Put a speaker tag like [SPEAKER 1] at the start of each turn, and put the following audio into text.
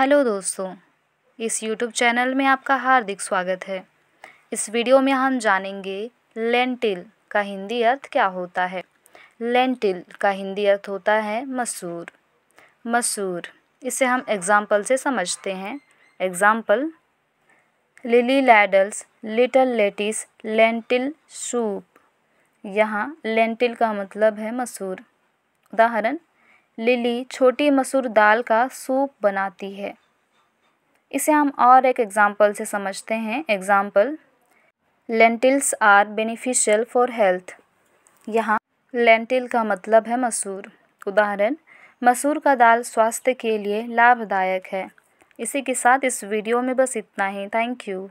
[SPEAKER 1] hello दोस्तों इस YouTube channel में आपका हार्दिक स्वागत है इस वीडियो में हम जानेंगे लेंटिल का हिंदी अर्थ क्या होता है लेंटिल का हिंदी अर्थ होता है मसूर मसूर इसे हम एग्ज़ाम्पल से समझते हैं example lily ladles little lettuce lentil soup यहाँ लेंटिल का मतलब है मसूर उदाहरण लिली छोटी मसूर दाल का सूप बनाती है इसे हम और एक एग्ज़ाम्पल से समझते हैं example lentils are beneficial for health यहाँ लेंटिल का मतलब है मसूर उदाहरण मसूर का दाल स्वास्थ्य के लिए लाभदायक है इसी के साथ इस वीडियो में बस इतना ही थैंक यू